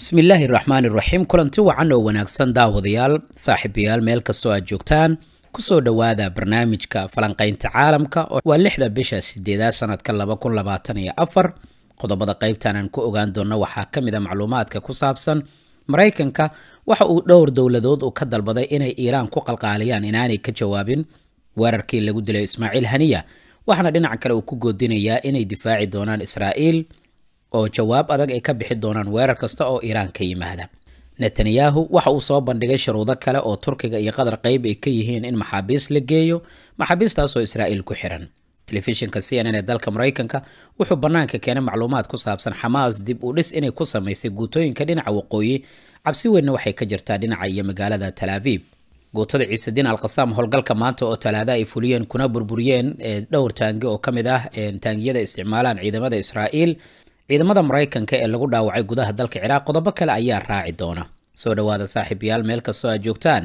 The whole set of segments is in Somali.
بسم الله الرحمن الرحيم كلانتو وعنو واناكسان داو ديال صاحب ديال ميل كستو اجوكتان كسو دوادا برنامج کا فلانقين تعالم کا واللحدة بشا سيديدا سانت كلابا كون لباتانيا أفر قدو بدا قيب تانان كو اغان دونا وحا كميدا معلومات کا كسابسان مرايكن کا وحا دور دولدود او كدل بدا انا ايران كو قلقاليان اناني كجوابين واراركي لغو دلو هنية وحنا دينا عكلا وكو قدين ايا انا دفاعي دونان اسرائيل oo jawaab adag ay ka bixi doonaan weerar kasta oo iiraan ka yimaada netanyahu waxa uu soo bandhigay shuruudo kale oo turkiga iyo qatar qayb ay ka yihiin in maxaabiis la geeyo maxaabiistaasoo israa'iil ku xiran telefishinka c n ee dalka maraykanka wuxuu bannaanka keenay macluumaad ku saabsan xamaas dib u dhis inay ku samaysay guutooyinka dhinaca waqooyi cabsi weynna waxay ka jirtaa dhinaca iyo magaalada talaaviib guutada ciisedin alkhasaam howlgalka maanta oo talaada ay fuliyeen kuna burburiyeen dhowr taangi oo ka mid ah taangiyada isticmaalaan ciidamada israa'iil ciidamada maraykanka ee lagu dhaawacay gudaha dalka ciraaq qodobo kale ayaa raaci doona soo dhowaada saaxiibayaal meel kastoo aad joogtaan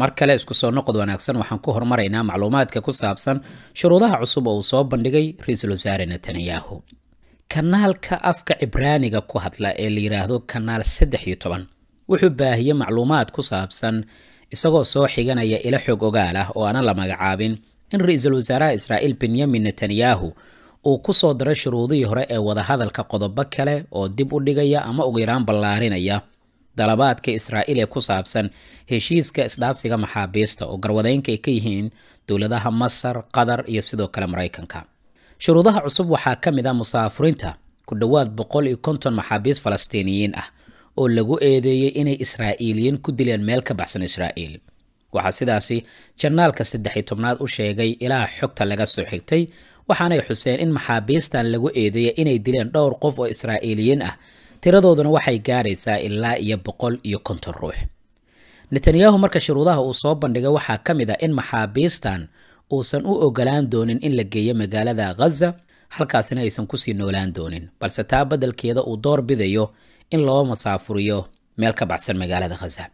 mar kale isku soo noqod wanaagsan waxaan ku horumaraynaa macluumaadka ku saabsan shuruudaha cusub oo uu soo bandhigay ra-iisul wasaare netanyahu kanaalka afka cibraaniga ku hadla ee la yidhaahdo kanaal saddex iyo toban wuxuu baahiyey macluumaad ku saabsan isagoo soo xiganaya ila xog ogaal ah oo aanan la magacaabin in ra-iisul wasaaraha israa'iil benyamin netanyahu uu ku soo dara shuruudihii hore ee wadahadalka qodobo kale oo dib u dhigaya ama ugu yaraan ballaarinaya dalabaadka israa'iil ee ku saabsan heshiiska isdhaafsiga maxaabiista oo garwadeynka ay ka yihiin dowladaha masar qatar iyo sidoo kale maraykanka shuruudaha cusub waxaa ka mid ah musaafuriinta ku dhowaad boqol iyo konton maxaabiist falastiiniyiin ah oo lagu eedeeyey inay israa'iiliyiin ku dileen meel ka baxsan israa'iil waxaa sidaasi janaalka saddex iyo tobnaad u sheegay ilaa xogta laga soo xigtay waxaanay xuseen in maxaabiistan lagu eedeeyay inay dileen dhowr qof oo israa'iiliyiin ah tiradooduna waxay gaaraysaa ilaa iyo boqol iyo konton ruux netanyahu marka shuruudaha uu soo bandhigay waxaa ka mid ah in maxaabiistan uusan u ogolaan doonin in la geeyo magaalada ghaza halkaasina aysan kusii noolaan doonin balse taa badalkeeda uu door bidayo in loo masaafuriyo meel ka baxsan magaalada ghaza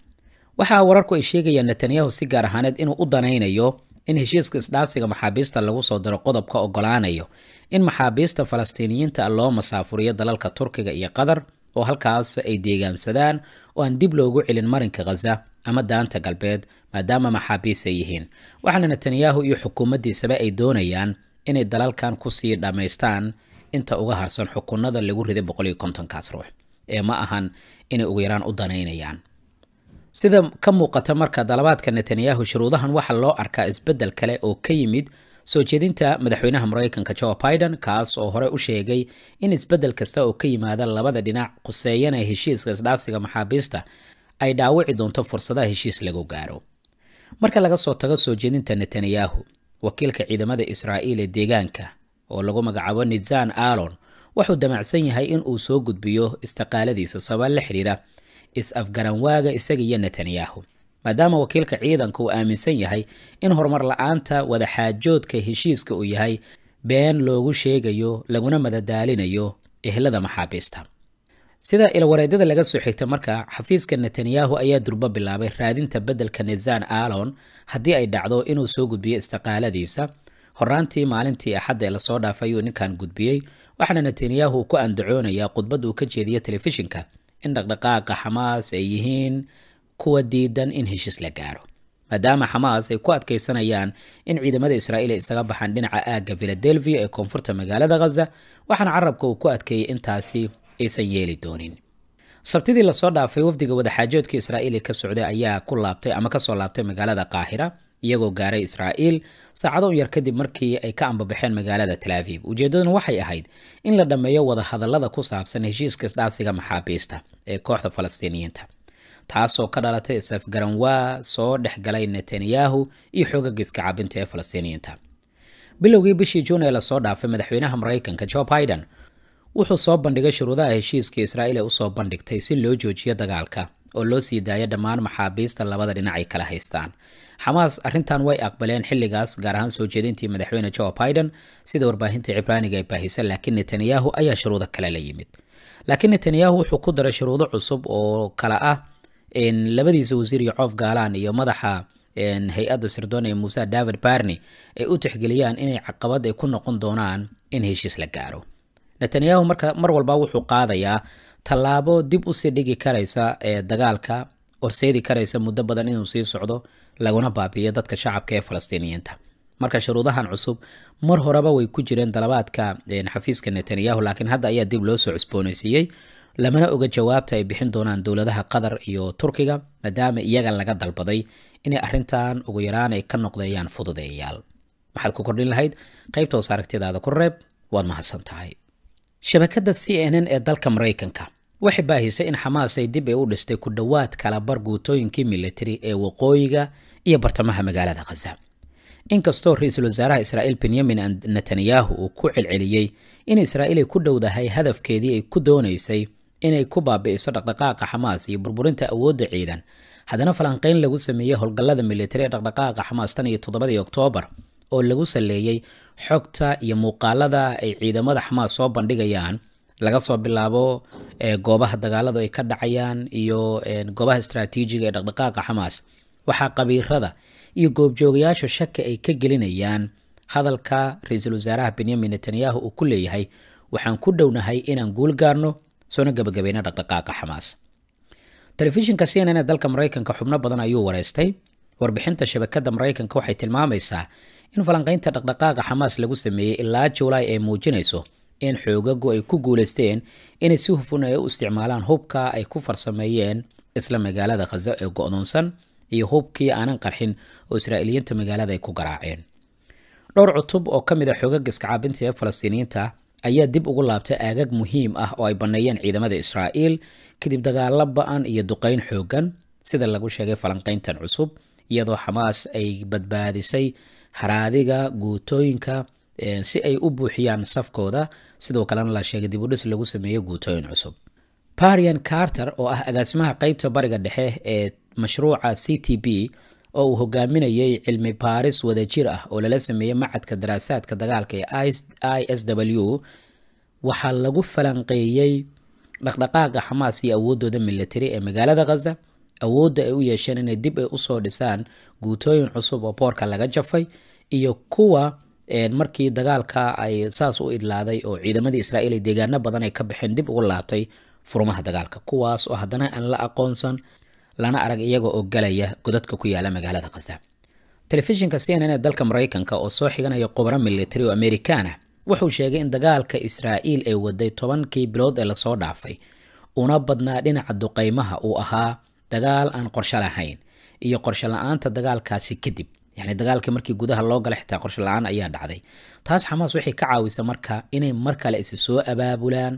waxaa wararku ay sheegayaan netanyahu si gaar ahaaneed inuu u danaynayo in heshiiska isdhaafsiga maxaabiista lagu soo diro qodobka ogolaanayo in maxaabiista falastiiniyiinta loo masaafuriyo dalalka turkiga iyo qatar oo halkaas ay deegaansadaan oo aan dib loogu celin marinka khaza ama daanta galbeed maadaama maxaabiis ay yihiin waxaana netanyahu iyo xukuumaddiisaba ay doonayaan inay dalalkan kusii dhammaystaan inta uga harsan xukunada lagu riday boqoliyo kontonkaas ruux ee ma ahan inay ugu yaraan u danaynayaan sida ka muuqata marka dalabaadka netanyahu shuruudahan waxa loo arkaa isbeddel kale oo ka yimid soo jeedinta madaxweynaha maraykanka jo biden kaas oo hore u sheegay in isbeddel kasta oo ka yimaada labada dhinac quseeyana heshiiska isdhaafsiga maxaabiista ay dhaawici doonto fursadaha heshiis lagu gaaro marka laga soo tago soo jeedinta netanyahu wakiilka ciidamada israa'iil ee deegaanka oo lagu magacaabo nizan alon wuxuu damacsan yahay in uu soo gudbiyo istiqaaladiisa sabab la xidhiidha is-afgaranwaaga isaga iyo netanyahu maadaama wakiilka ciidanka uu aaminsan yahay in horumar la-aanta wadaxaajoodka heshiiska uu yahay been loogu sheegayo laguna madadaalinayo ehlada maxaabiista sida ilwareedyada laga soo xigta marka xafiiska netanyahu ayaa durbo bilaabay raadinta beddelka nezan alon haddii ay dhacdo inuu soo gudbiyo istiqaaladiisa horaantii maalintii axadda ee lasoo dhaafay ayuu ninkan gudbiyey waxaana netanyahu ku andacoonayaa khudbad uu ka jeediyo telefishinka in dhaqdhaqaaqa xamaas ay yihiin kuwa diidan in heshiis la gaaro maadaama xamaas ay ku adkaysanayaan in ciidamada israa'iil ay isaga baxaan dhinaca aagga filadelfia ee koonfurta magaalada khaza waxaana carabka uu ku adkeeyey intaasi aysan yeeli doonin sabtidii lasoo dhaafay wafdiga wadaxaajoodka israa'iil ee ka socday ayaa ku laabtay ama kasoo laabtay magaalada qaahira iyagoo gaaray israa'iil saacado yar kadib markii ay ka ambabaxeen magaalada talaaviib ujeeddaduna waxay ahayd in la dhammeeyo wadahadallada ku saabsan heshiiska isdhaafsiga maxaabiista ee kooxda falastiiniyiinta taasoo ka dhalatay isafgaranwaa soo dhexgalay netanyahu iyo xoogaga iska cabinta ee falastiiniyiinta bilowgii bishii juun ee lasoo dhaafay madaxweynaha maraykanka jo biden wuxuu soo bandhigay shuruudaha heshiiskii israa'iil ee usoo bandhigtay si loo joojiyo dagaalka oo loo sii daaya dhammaan maxaabiista labada dhinac ay kala haystaan xamaas arrintan way aqbaleen xilligaas gaar ahaan soo jeedintii madaxweyne joe biden sida warbaahinta cibraaniga ay baahisay laakiin netanyahu ayaa shuruudo kale la yimid laakiin netanyahu wuxuu ku daray shuruudo cusub oo kale ah labadiisa wasiir iyo coof gaalaan iyo madaxa hay-adda sirdoon ee muuse david barney ay u tixgeliyaan inay caqabad ay ku noqon doonaan in heshiis la gaaro netanyahu marka mar walba wuxuu qaadayaa tallaabo dib usii dhigi karaysa ee dagaalka horseedi karaysa muddo badan inuu sii socdo laguna baabi'iyo dadka shacabka ee falastiiniyiinta marka shuruudahan cusub mar horeba way ku jireen dalabaadka xafiiska netanyahu laakiin hadda ayaa dib loo soo cusbooneysiiyey lamana oga jawaabta ay bixin doonaan dowladaha qatar iyo turkiga maadaama iyaga laga dalbaday inay arintan ugu yaraan ay ka noqdeeyaan fududeeyayaal maxaad ku kordhin lahayd qaybta aragtidaada ku reeb waad mahadsan tahay shabakada c n n ee dalka maraykanka waxay baahisay in xamaas ay dib ay u dhistay ku dhowaad kalabar guutooyinkii militari ee waqooyiga iyo bartamaha magaalada khaza inkastoo ra-iisul wasaaraha israa'iil benyamin netanyahu uu ku celceliyey in israa'iil ay ku dhowdahay hadafkeedii ay ku doonaysay inay ku baabi'iso dhaqdhaqaaqa xamaas iyo burburinta awoodda ciidan haddana falanqayn lagu sameeyey howlgallada militari ee dhaqdhaqaaqa xamaas tan iyo toddobadii oktoobar oo lagu saleeyey xogta iyo muuqaalada ay ciidamada xamaas soo bandhigayaan laga soo bilaabo goobaha dagaaladu ay ka dhacayaan iyo goobaha istraatiijiga ee dhaqdhaqaaqa xamaas waxaa qabiirada iyo goobjoogayaashu shaki ay ka gelinayaan hadalka ra-iisul wasaaraha benyamin netanyahu uu ku leeyahay waxaan ku dhownahay inaan guul gaarno soona gebagabayna dhaqdhaqaaqa xamaas telefishinka c n n ee dalka maraykanka xubno badan ayuu wareystay warbixinta shabakadda maraykanka waxay tilmaamaysaa in falanqaynta dhaqdhaqaaqa xamaas lagu sameeyey ilaa julaay ay muujinayso in xoogagu ay ku guuleysteen inay si hufun ay u isticmaalaan hubka ay ku farsameeyeen isla magaalada khaza ee go-doonsan iyo hubkii aanan qarxin oo israa'iiliyiinta magaalada ay ku garaaceen dhowr cutub oo ka mid a ah xoogaga iskacaabinta ee falastiiniyiinta ayaa dib ugu laabtay aagag muhiim ah oo ay baneeyeen ciidamada israa'iil kadib dagaalo ba-an iyo duqayn xoogan sida lagu sheegay falanqayntan cusub iyadoo xamaas ay badbaadisay haraadiga guutooyinka si ay u buuxiyaan safkooda sidoo kalena la sheegay dibudhis lagu sameeyo guutooyin cusub parian carter oo ah agaasimaha qeybta bariga dhexe ee mashruuca c t b oo uu hogaaminayay cilmi baaris wadajir ah oo lala sameeyey macadka daraasaadka dagaalka ee i s w waxaa lagu falanqeeyey dhaqdhaqaaqa xamaas iyo awoodooda milatari ee magaalada khaza awoodda ay u yeesheen inay dib ay usoo dhisaan guutooyin cusub oo boorka laga jafay iyo kuwa markii dagaalka ay saas u idlaaday oo ciidamadii israaiil ay deegaano badan ay ka baxeen dib ugu laabtay furmaha dagaalka kuwaas oo haddana aan la aqoonsan lana arag iyaga oo galaya godadka ku yaala magaalada khasa telefishinka c n n ee dalka maraykanka oo soo xiganaya khubaro militari oo amerikaan wuxuu sheegay in dagaalka israa'iil ay waday tobankii bilood ee lasoo dhaafay una badnaa dhinaca duqaymaha uu ahaa dagaal aan qorsho lahayn iyo qorsho la-aanta dagaalkaasi kadib yani dagaalka markii gudaha loo gala xitaa qorsho la-aan ayaa dhacday taas xamaas waxay ka caawisa marka inay mar kale is soo abaabulaan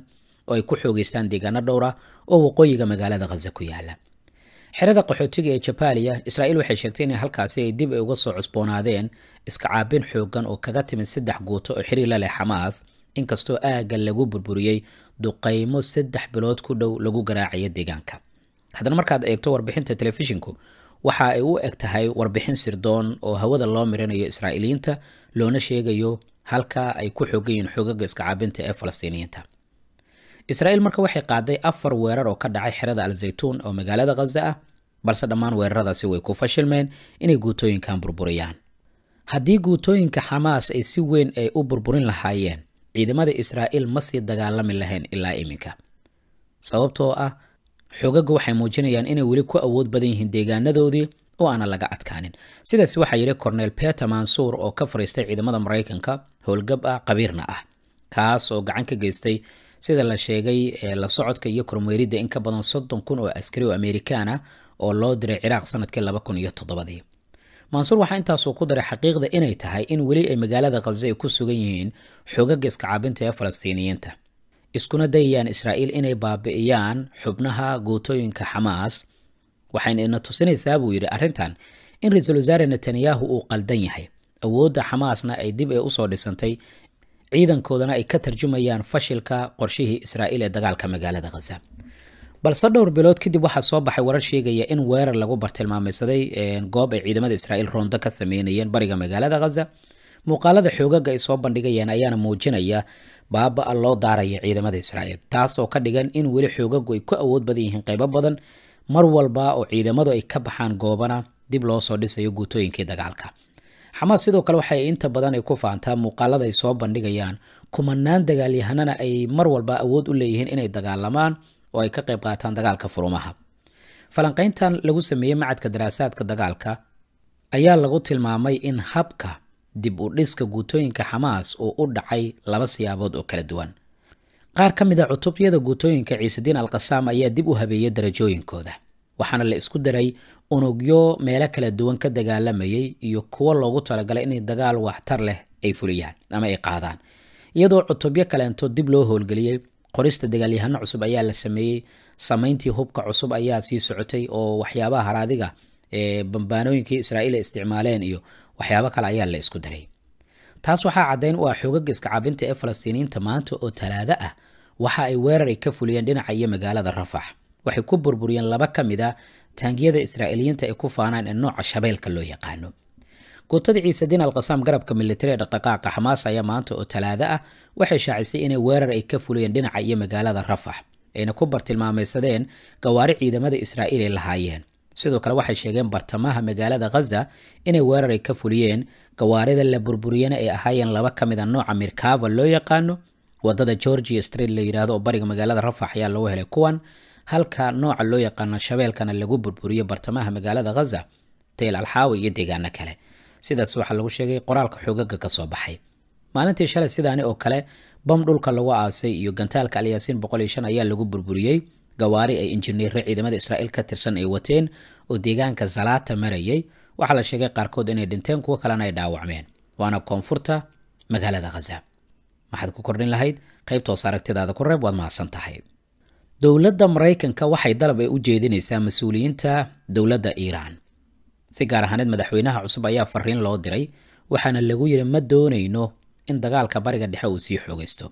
oo ay ku xoogeystaan deegaano dhowra ah oo waqooyiga magaalada khaza ku yaala xerada qaxootiga ee jabaaliya israa'iil waxay sheegtay in halkaasi ay dib uga soo cusboonaadeen iska caabin xoogan oo kaga timid saddex guuto oo xiriir la leh xamaas inkastoo aagga lagu burburiyey duqaymo saddex bilood ku dhow lagu garaacaya deegaanka haddana markaad eegto warbixinta telefishinku waxa ay u eg tahay warbixin sirdoon oo hawada loo mirinayo israa'iiliyiinta loona sheegayo halka ay ku xoogan yihiin xoogaga iskacaabinta ee falastiiniyiinta israa'iil marka waxay qaaday afar weerar oo ka dhacay xerada al-zaytuun oo magaalada khaza ah balse dhammaan weeraradaasi way ku fashilmeen inay guutooyinkan burburiyaan haddii guutooyinka xamaas ay si weyn ay u burburin lahaayeen ciidamada israa'iil ma sii dagaalami lahayn ilaa iminka sababtoo ah xoogagga waxay muujinayaan inay weli ku awood badan yihiin deegaanadoodii oo aana laga adkaanin sidaas waxaa yidhi cornel peter mansuur oo ka fariistay ciidamada maraykanka howlgab ah qabiirna ah kaas oo gacan ka geystay sida la sheegay ee la socodka iyo kormeeridda in ka badan soddon kun oo askari oo amerikaan ah oo loo diray ciraaq sanadkii laba kun iyo toddobadii mansuur waxaa intaasuu ku daray xaqiiqda inay tahay in weli ay magaalada khalse ay ku sugan yihiin xoogagga iska ee falastiiniyiinta iskuna dayayaan israa'iil inay baabi'iyaan xubnaha guutooyinka xamaas waxayna ina tusinaysaa buu yidhi arrintan in ra-iisul wasaare netanyahu uu qaldan yahay awoodda xamaasna ay dib ee usoo dhisantay ciidankoodana ay ka tarjumayaan fashilka qorshihii israa'iil ee dagaalka magaalada khaza balse dhowr bilood kadib waxaa soo baxay warar sheegaya in weerar lagu bartilmaamaysaday goob ay ciidamada israa'iil roondo ka sameynayeen bariga magaalada khaza muuqaalada xoogaga ay soo bandhigayeen ayaana muujinaya baaba-a loo daaraya ciidamada israa'iil taasoo ka dhigan in weli xoogagu ay ku awood badan yihiin qaybo badan mar walba oo ciidamadu ay ka baxaan goobana dib loo soo dhisayo guutooyinkii dagaalka xamaas sidoo kale waxay inta badan ay ku faantaa muuqaalada ay soo bandhigayaan kumanaan dagaalyahanana ay mar walba awood u leeyihiin inay dagaalamaan oo ay ka qayb qaataan dagaalka furumaha falanqayntan lagu sameeyey macadka daraasaadka dagaalka ayaa lagu tilmaamay in habka dib u dhiska guutooyinka xamaas oo u dhacay laba siyaabood oo kala duwan qaar ka mid a ah cutubyada guutooyinka ciisediin alkasaam ayaa dib u habeeyay darajooyinkooda waxaana la isku daray unugyo meelo kala duwan ka dagaalamayay iyo kuwo loogu talagalay inay dagaal waxtar leh ay fuliyaan ama ay qaadaan iyadoo cutubyo kaleento dib loo howlgeliyey qorista dagaalyahano cusub ayaa la sameeyey samayntii hubka cusub ayaa sii socotay oo waxyaabaha haraadiga ah ee bambaanooyinkii israa'iil ay isticmaaleen iyo waxyaabo kale ayaa la isku daray taas waxaa caddayn u ah xoogagga iskacaabinta ee falastiiniyiinta maanta oo talaado ah waxa ay weerar ay ka fuliyeen dhinaca iyo magaalada rafax waxay ku burburiyeen laba ka mid a taangiyada israa'iiliyiinta ay ku faanaan ee nooca shabeelka loo yaqaano guutada ciisediin alqasaam garabka militari ee dhaqdhaqaaqa xamaas ayaa maanta oo talaado ah waxay shaacisay inay weerar ay ka fuliyeen dhinaca iyo magaalada rafax ayna ku bartilmaamaysadeen gawaari ciidamada israa'iil ay lahaayeen sidoo kale waxay sheegeen bartamaha magaalada khaza inay weeraray ka fuliyeen gawaarida la burburiyana ay ahaayeen laba ka mid ah nooca mirkava loo yaqaano wadada georgia street la yidhaahdo oo bariga magaalada rafax ayaa lagu helay kuwan halka nooca loo yaqaano shabeelkana lagu burburiyo bartamaha magaalada khaza tayl alxaawa iyo deegaano kale sidaas waxaa lagu sheegay qoraalka xoogaga kasoo baxay maalintii shalay sidaani oo kale bam dhulka lagu aasay iyo gantaalka alyaasiin boqol iyo shan ayaa lagu burburiyey gawaari ay injineere ciidamada israa'iil ka tirsan ay wateen oo deegaanka zalaata marayay waxaa la sheegay qaarkood inay dhinteen kuwo kalena ay dhaawacmeen waana koonfurta magaalada khaza maxaad ku kordhin lahayd qaybtoos aragtidaada ku reeb waad mahadsan tahay dowladda maraykanka waxay dalab ay u jeedinaysaa mas-uuliyiinta dowladda iiraan si gaar ahaaneed madaxweynaha cusub ayaa fariin loo diray waxaana lagu yidhi ma doonayno in dagaalka bariga dhexe uu sii xoogaysto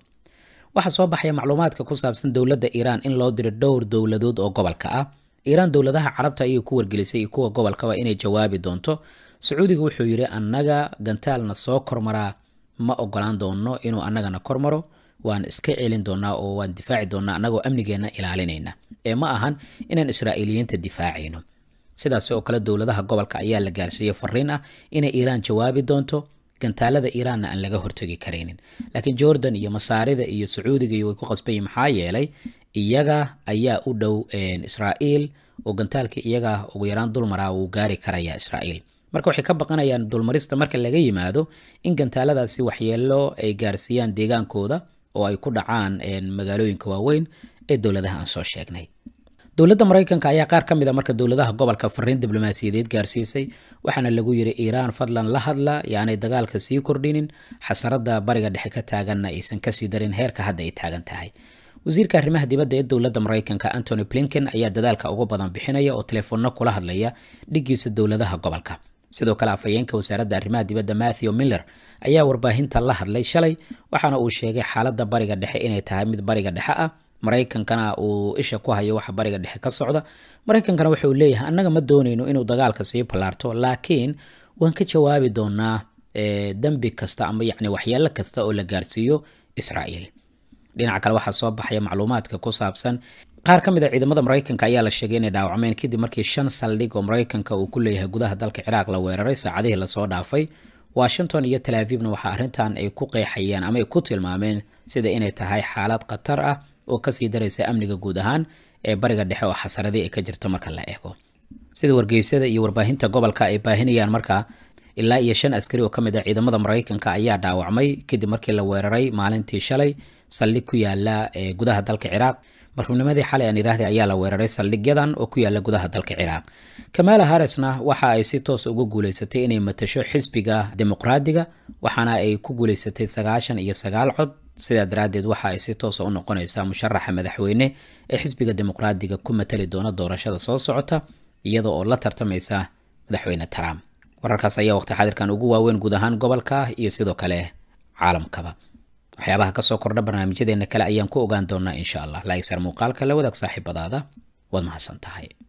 waxaa soo baxaya macluumaadka ku saabsan dowladda iiraan in loo diro dhowr dowladood oo gobolka ah iiraan dowladaha carabta ayay ku wargelisay iyo kuwa gobolkaba inay jawaabi doonto sacuudiga wuxuu yidhi annaga gantaalna soo kormaraa ma ogolaan doono inuu annagana kormaro waan iska celin doonaa oo waan difaaci doonaa annagoo amnigeenna ilaalinayna ee ma ahan inaan israa'iiliyiinta difaacayno sidaas oo kale dowladaha gobolka ayaa la gaarsiiyey fariin ah inay iiraan jawaabi doonto gantaalada iiraanna aan laga hortegi karaynin laakiin jordan iyo masaarida iyo sacuudiga iyo way ku qasbay maxaa yeelay iyaga ayaa u dhow israa'iil oo gantaalka iyaga ugu yaraan dulmaraa wuu gaari karayaa israa'iil marka waxay ka baqanayaan dulmarista marka laga yimaado in gantaaladaasi waxyeelo ay gaarsiiyaan deegaankooda oo ay ku dhacaan magaalooyinka waaweyn ee dowladaha aan soo sheegnay dowladda maraykanka ayaa qaar ka mid a ah marka dowladaha gobolka fariin diblomaasiyadeed gaarsiisay waxaana lagu yiri iiraan fadlan la hadla iyo dagaalka sii kordhinin xasarada bariga dhexe ka taaganna aysan kasii darin heerka hadda ay taagan tahay wasiirka arrimaha dibadda ee dowladda maraykanka antony blinken ayaa dadaalka ugu badan bixinaya oo teleefoonno kula hadlaya dhigiisa dowladaha gobolka sidoo kale afhayeenka wasaaradda arrimaha dibadda matthew miller ayaa warbaahinta la hadlay shalay waxaana uu sheegay xaaladda bariga dhexe inay tahay mid bariga dhexe ah maraykankana uu isha ku hayo waxa bariga dhexe ka socda maraykankana wuxuu leeyahay annaga ma doonayno inuu dagaalka sii ballaarto laakiin waan ka jawaabi doonaa eh, dembi kasta ama yacni waxyeelo kasta oo la gaarsiiyo israa'iil dhinaca kale waxaa soo baxaya macluumaadka ku saabsan qaar ka mid a ah ciidamada maraykanka ayaa la sheegay inay dhaawacmeen kadib markii shan saldhig oo maraykanka uu ku leeyahay gudaha dalka ciraaq la weeraray saacadihii lasoo dhaafay washington iyo tel aviibna waxaa arrintan ay ku qeexayeen ama ay ku tilmaameen sida inay tahay xaalad khatar ah oo kasii daraysa amniga guud ahaan ee bariga dhexe oo xasaradii ay ka jirto marka la eego sida wargeysyada iyo warbaahinta gobolka ay baahinayaan markaa ilaa iyo shan askari oo ka mid ah ciidamada maraykanka ayaa dhaawacmay kadib markii la weeraray maalintii shalay saldhig ku yaala ee eh, gudaha dalka ciraaq marxuumnimadii xalay aan idhaahday ayaa la weeraray saldhigyadan oo ku yaala gudaha dalka ciraaq kamaala harisna waxa ay si toos uga guulaysatay inay matasho xisbiga dimuqraadiga waxaana ay ku guulaysatay sagaashan iyo sagaal cod sidaa daraaddeed waxa ay si toosa u noqonaysaa musharaxa madaxweyne ee xisbiga dimuqraadiga ku matali doona doorashada soo socota iyada oo la tartamaysa madaxweyne trump wararkaas ayaa waqti xadirkan ugu waaweyn guud ahaan gobolka iyo sidoo kale caalamkaba waxyaabaha kasoo kordha barnaamijyadeena kale ayaan ku ogaan doonaa insha allah laakiinse muuqaalka la wadaag saaxiibadaada waad mahadsan tahay